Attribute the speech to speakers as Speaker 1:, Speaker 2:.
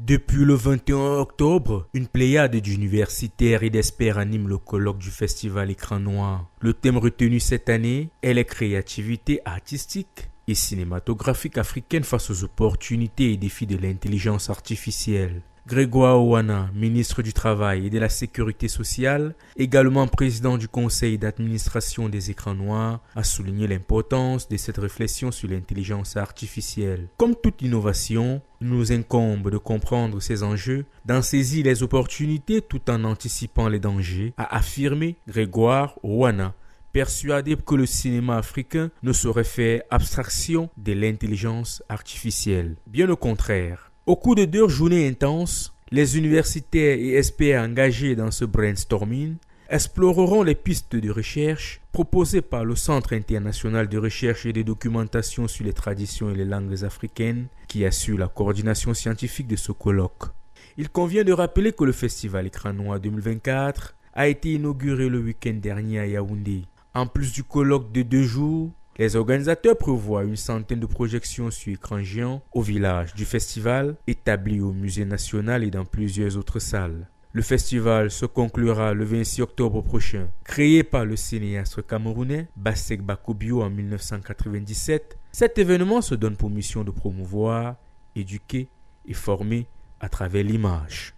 Speaker 1: Depuis le 21 octobre, une pléiade d'universitaires et d'experts anime le colloque du festival Écran Noir. Le thème retenu cette année est la créativité artistique et cinématographique africaine face aux opportunités et défis de l'intelligence artificielle. Grégoire Ouana, ministre du Travail et de la Sécurité sociale, également président du conseil d'administration des écrans noirs, a souligné l'importance de cette réflexion sur l'intelligence artificielle. Comme toute innovation, il nous incombe de comprendre ces enjeux, d'en saisir les opportunités tout en anticipant les dangers, a affirmé Grégoire Ouana persuadé que le cinéma africain ne saurait faire abstraction de l'intelligence artificielle. Bien au contraire, au cours de deux journées intenses, les universitaires et experts engagés dans ce brainstorming exploreront les pistes de recherche proposées par le Centre international de recherche et de documentation sur les traditions et les langues africaines qui assure la coordination scientifique de ce colloque. Il convient de rappeler que le festival Écran 2024 a été inauguré le week-end dernier à Yaoundé. En plus du colloque de deux jours, les organisateurs prévoient une centaine de projections sur écran géant au village du festival, établi au Musée national et dans plusieurs autres salles. Le festival se conclura le 26 octobre prochain. Créé par le cinéaste camerounais Bassek Bakobio en 1997, cet événement se donne pour mission de promouvoir, éduquer et former à travers l'image.